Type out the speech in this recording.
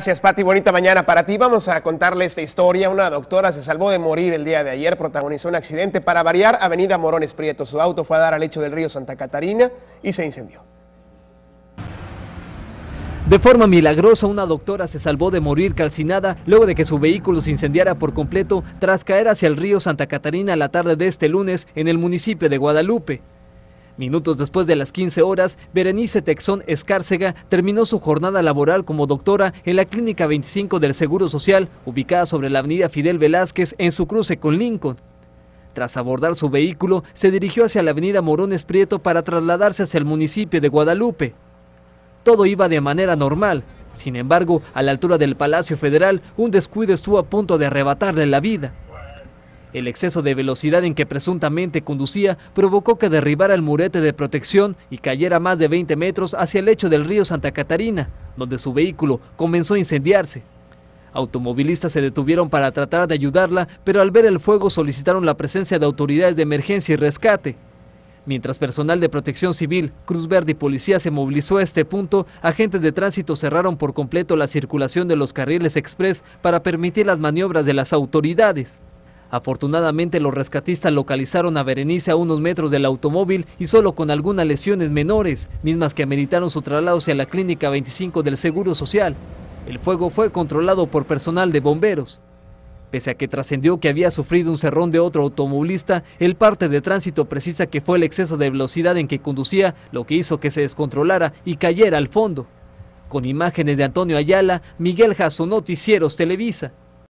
Gracias, Pati. Bonita mañana para ti. Vamos a contarle esta historia. Una doctora se salvó de morir el día de ayer. Protagonizó un accidente para variar Avenida Morones Prieto. Su auto fue a dar al lecho del río Santa Catarina y se incendió. De forma milagrosa, una doctora se salvó de morir calcinada luego de que su vehículo se incendiara por completo tras caer hacia el río Santa Catarina la tarde de este lunes en el municipio de Guadalupe. Minutos después de las 15 horas, Berenice Texón Escárcega terminó su jornada laboral como doctora en la Clínica 25 del Seguro Social, ubicada sobre la avenida Fidel Velázquez en su cruce con Lincoln. Tras abordar su vehículo, se dirigió hacia la avenida Morones Prieto para trasladarse hacia el municipio de Guadalupe. Todo iba de manera normal, sin embargo, a la altura del Palacio Federal, un descuido estuvo a punto de arrebatarle la vida. El exceso de velocidad en que presuntamente conducía provocó que derribara el murete de protección y cayera más de 20 metros hacia el lecho del río Santa Catarina, donde su vehículo comenzó a incendiarse. Automovilistas se detuvieron para tratar de ayudarla, pero al ver el fuego solicitaron la presencia de autoridades de emergencia y rescate. Mientras personal de protección civil, Cruz Verde y policía se movilizó a este punto, agentes de tránsito cerraron por completo la circulación de los carriles express para permitir las maniobras de las autoridades. Afortunadamente los rescatistas localizaron a Berenice a unos metros del automóvil y solo con algunas lesiones menores, mismas que ameritaron su traslado hacia la clínica 25 del Seguro Social. El fuego fue controlado por personal de bomberos. Pese a que trascendió que había sufrido un cerrón de otro automovilista, el parte de tránsito precisa que fue el exceso de velocidad en que conducía lo que hizo que se descontrolara y cayera al fondo. Con imágenes de Antonio Ayala, Miguel Jasso, Noticieros Televisa.